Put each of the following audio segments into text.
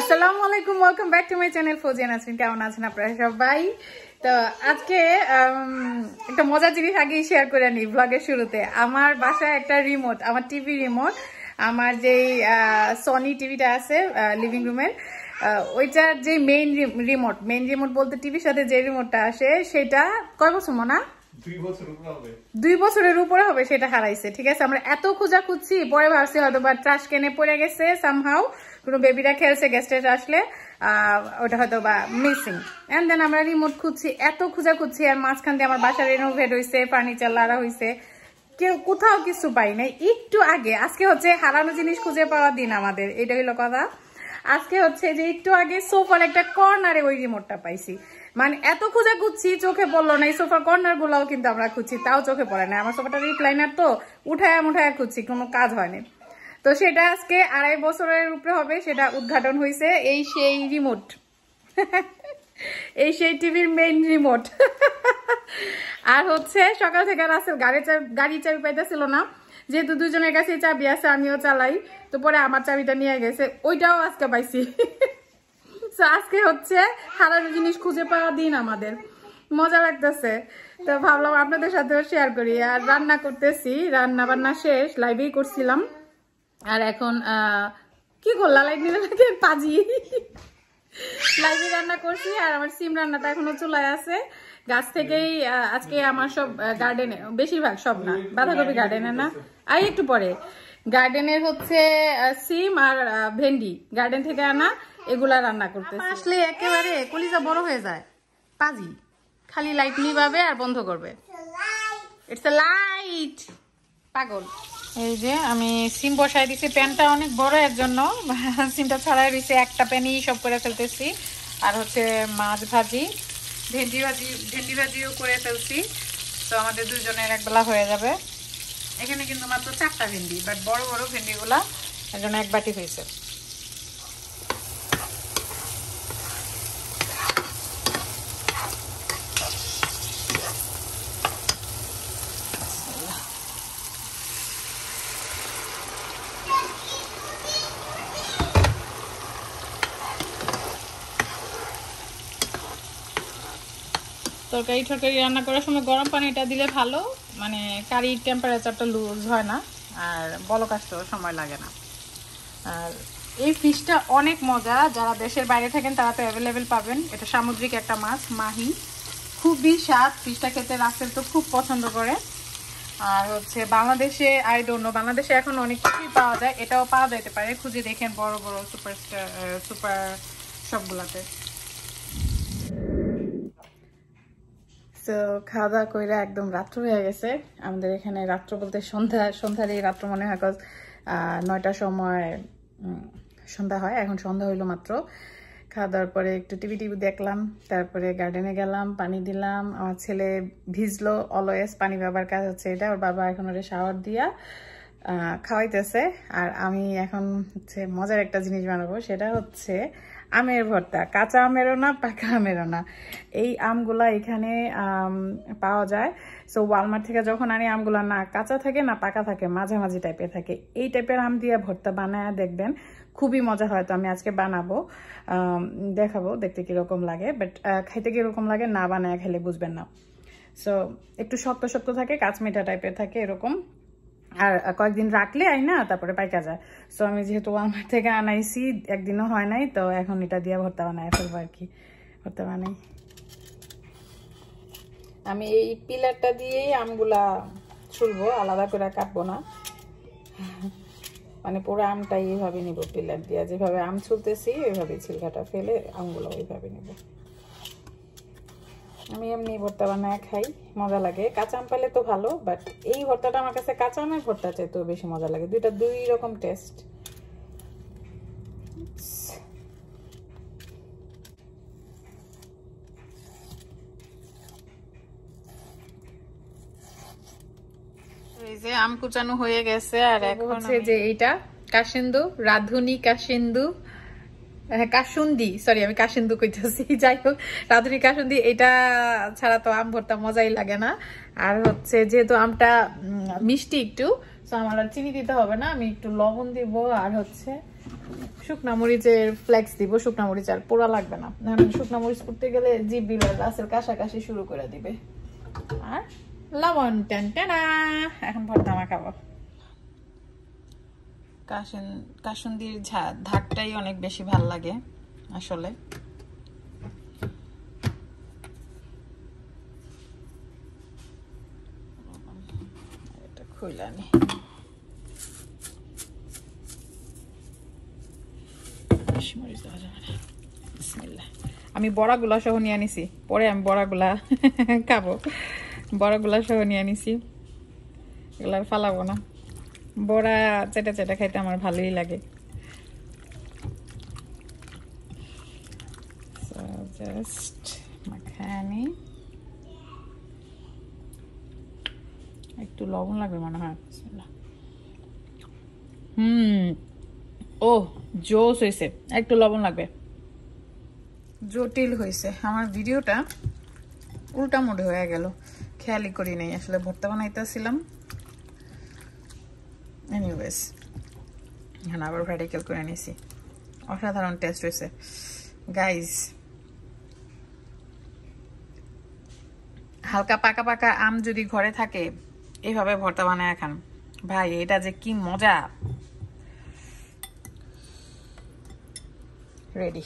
আসসালামু আলাইকুম welcome back to my channel Fozian Asmin কেমন আছেন আপনারা সবাই তো আজকে একটা মজার জিনিস আগেই শেয়ার করে নিই ব্লগের শুরুতে আমার বাসায় একটা রিমোট আমার টিভি রিমোট আমার যেই সনি টিভিটা আছে লিভিং রুমের ওইটার যে মেইন রিমোট মেইন রিমোট বলতে টিভির সাথে যে রিমোটটা আসে সেটা কয় বছর মনে দুই বছরের উপরে হবে সেটা হারাইছে ঠিক আছে আমরা এত খোঁজা খুঁজছি পরে ভাবছি হয়তো বা ট্রাস কেনে পড়ে গেছে সামহাও কোনো বেবিরা খেলছে গেস্টের আসলে ওটা হয়তো বা মিসিং অ্যান্ড দেন আমরা রিমোট খুঁজছি এত খুঁজা খুঁজছি আর মাঝখান দিয়ে আমার বাসা রেনোভেট হয়েছে ফার্নিচার লারা হয়েছে কেউ কোথাও কিছু পাই নাই একটু আগে আজকে হচ্ছে হারানো জিনিস খুঁজে পাওয়ার দিন আমাদের এটা হইলো কথা আজকে হচ্ছে যে একটু আগে সোফার একটা কর্নারে ওই রিমোটটা পাইছি মানে এত খুঁজে খুঁজছি চোখে পড়লো না এই সোফার কর্নার গুলাও কিন্তু আমরা খুঁজছি তাও চোখে পড়ে না আমার সোফাটা রিপ্লাইনার তো উঠায় উঠায় খুঁজছি কোনো কাজ হয়নি তো সেটা আজকে আড়াই বছরের উপরে হবে সেটা উদ্ঘাটন হয়েছে এই সেই রিমোট এই সেই টিভির মেইন রিমোট আর হচ্ছে সকাল থেকে রাসেল গাড়ি গাড়ি চাবি পাইতেছিল না যেহেতু দুজনের কাছে চাবি আছে আমিও চালাই তো পরে আমার চাবিটা নিয়ে গেছে ওইটাও আজকে পাইছি তো আজকে হচ্ছে হারানো জিনিস খুঁজে পাওয়া দিন আমাদের মজা লাগতেছে তো ভাবলাম আপনাদের সাথেও শেয়ার করি আর রান্না করতেছি রান্না বান্না শেষ লাইভেই করছিলাম আর এখন কি করলা লাইট নিলে নাকি পাজি লাইভে রান্না করছি আর আমার সিম রান্নাটা এখনো চুলায় আছে গাছ থেকেই আজকে আমার সব গার্ডেনে বেশিরভাগ সব না বাঁধাকপি গার্ডেনে না আর একটু পরে গার্ডেনের হচ্ছে সিম আর ভেন্ডি গার্ডেন থেকে আনা এগুলা রান্না করতে আসলে একেবারে কলিজা বড় হয়ে যায় পাজি খালি লাইট নিবাবে আর বন্ধ করবে ইটস এ লাইট পাগল এই যে আমি সিম বসাই দিছি প্যানটা অনেক বড় এর জন্য সিমটা ছাড়াই রয়েছে একটা প্যানই সব করে ফেলতেছি আর হচ্ছে মাছ ভাজি ভেন্ডি ভাজি ভেন্ডি ভাজিও করে ফেলছি তো আমাদের দুজনের একবেলা হয়ে যাবে এখানে কিন্তু মাত্র চারটা ভেন্ডি বাট বড় বড় ভেন্ডিগুলা এর জন্য এক বাটি হয়েছে তরকারি টরকারি রান্না করার সময় গরম পানিটা দিলে ভালো মানে কারি টেম্পারেচারটা লুজ হয় না আর বলো আসতেও সময় লাগে না আর এই ফিশটা অনেক মজা যারা দেশের বাইরে থাকেন তারা তো অ্যাভেলেবেল পাবেন এটা সামুদ্রিক একটা মাছ মাহি খুবই স্বাদ ফিশটা খেতে রাখতে তো খুব পছন্দ করে আর হচ্ছে বাংলাদেশে আই ডোনো বাংলাদেশে এখন অনেক কিছুই পাওয়া যায় এটাও পাওয়া যেতে পারে খুঁজে দেখেন বড় বড় সুপারস্টার সুপার সবগুলোতে তো খাওয়া দাওয়া করে একদম রাত্র হয়ে গেছে আমাদের এখানে রাত্র বলতে সন্ধ্যা সন্ধ্যার এই রাত্র মনে হয় কজ নয়টার সময় সন্ধ্যা হয় এখন সন্ধ্যা হইলো মাত্র খাওয়া দাওয়ার পরে একটু টিভি টিভি দেখলাম তারপরে গার্ডেনে গেলাম পানি দিলাম আমার ছেলে ভিজলো অলওয়েজ পানি বাবার কাজ হচ্ছে এটা ওর বাবা এখন ওরে শাওয়ার দিয়া খাওয়াইতেছে আর আমি এখন হচ্ছে মজার একটা জিনিস বানাবো সেটা হচ্ছে আমের ভর্তা কাঁচা আমেরও না পাকা আমেরও না এই আমগুলা এখানে পাওয়া যায় সো ওয়ালমার্ট থেকে যখন আনি আমগুলা না কাঁচা থাকে না পাকা থাকে মাঝামাঝি টাইপের থাকে এই টাইপের আম দিয়ে ভর্তা বানায় দেখবেন খুবই মজা হয় তো আমি আজকে বানাবো দেখাবো দেখতে কীরকম লাগে বাট খাইতে কীরকম লাগে না বানায় খেলে বুঝবেন না সো একটু শক্ত শক্ত থাকে কাঁচমিঠা টাইপের থাকে এরকম আর কয়েকদিন রাখলে আই না তারপরে পাইকা যায় তো আমি যেহেতু ওয়ালমার্ট থেকে আনাইছি একদিনও হয় নাই তো এখন এটা দিয়ে ভর্তা বানাই ফেলবো আর কি ভর্তা বানাই আমি এই পিলারটা দিয়েই আমগুলা ছুলবো আলাদা করে কাটবো না মানে পুরো আমটাই এইভাবে নিব পিলার দিয়ে যেভাবে আম ছুলতেছি ওইভাবে ছিলকাটা ফেলে আমগুলো ওইভাবে নিবো আমি এমনি ভর্তা বানায় খাই মজা লাগে কাঁচা আম পালে তো ভালো বাট এই ভর্তাটা আমার কাছে কাঁচা আমের ভর্তা চাইতেও বেশি মজা লাগে দুইটা দুই রকম টেস্ট এই যে আম কুচানো হয়ে গেছে আর এখন হচ্ছে যে এইটা কাশিন্দু রাধুনি কাশিন্দু হ্যাঁ কাসুন্দি সরি আমি কাশিন্দু কইতেছি যাই হোক রাধুনি কাসুন্দি এটা ছাড়া তো আম ভর্তা মজাই লাগে না আর হচ্ছে যেহেতু আমটা মিষ্টি একটু তো আমার আর চিনি দিতে হবে না আমি একটু লবণ দিব আর হচ্ছে শুকনামরিচের ফ্লেক্স দিব শুকনা মরিচ আর পোড়া লাগবে না শুকনা মরিচ করতে গেলে জিপ বিলের রাসের কাছাকাছি শুরু করে দিবে আর লবণ টেন টেনা এখন ভর্তা আমার খাবো কাসুন কাসুন্দির ধাকটাই অনেক বেশি ভাল লাগে আসলে আমি বড়া আমি বড়াগুলা সহ নিয়ে আনিছি পরে আমি বড়াগুলা খাবো বড়াগুলা সহ নিয়ে আনিছি এগুলা ফালাবো না বড়া চেটা চেটা খাইতে আমার ভালোই লাগে মাখানি একটু লবণ লাগবে মনে হয় হুম ও জোস হয়েছে একটু লবণ লাগবে জটিল হয়েছে আমার ভিডিওটা উল্টা মোড়ে হয়ে গেল খেয়ালই করি নাই আসলে ভর্তা বানাইতেছিলাম এনিওয়েজ হ্যাঁ আবার ভ্যারিকেল করে নিয়েছি অসাধারণ টেস্ট হয়েছে গাইজ হালকা পাকা পাকা আম যদি ঘরে থাকে এইভাবে ভর্তা বানায় খান ভাই এটা যে কি মজা রেডি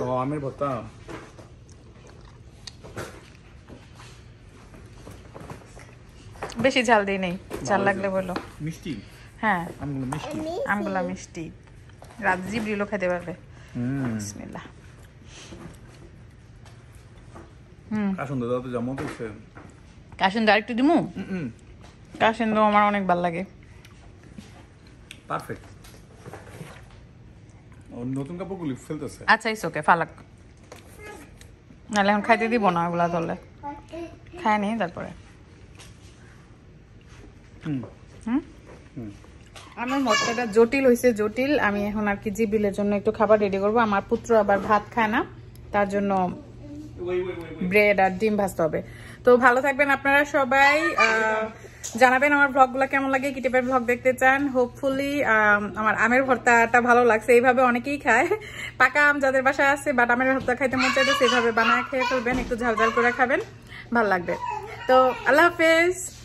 খাও আমের ভর্তা বেশি ঝাল দিই নেই ঝাল লাগলে বলো মিষ্টি হ্যাঁ আমগুলো মিষ্টি আমগুলো মিষ্টি রাত রিলো খেতে পারবে বিসমিল্লাহ হুম কাশুন দাও তো জামা পড়ছে কাশুন দা একটু দিমু কাশুন দাও আমার অনেক ভালো লাগে পারফেক্ট নতুন কাপড়গুলি ফেলতেছে আচ্ছা ইস ওকে ফালাক নাহলে এখন খাইতে দিব না ওগুলা ধরলে খায় নি তারপরে আমার মশলাটা জটিল হয়েছে জটিল আমি এখন আর কি জিবিলের জন্য একটু খাবার রেডি করব আমার পুত্র আবার ভাত খায় না তার জন্য ব্রেড আর ডিম ভাজতে হবে তো ভালো থাকবেন আপনারা সবাই জানাবেন আমার ভ্লগগুলো কেমন লাগে কি টাইপের ভ্লগ দেখতে চান হোপফুলি আমার আমের ভর্তাটা ভালো লাগছে এইভাবে অনেকেই খায় পাকা আম যাদের বাসায় আছে বাট আমের ভর্তা খাইতে মন চাইতে সেইভাবে বানায় খেয়ে ফেলবেন একটু ঝাল ঝাল করে খাবেন ভালো লাগবে তো আল্লাহ হাফেজ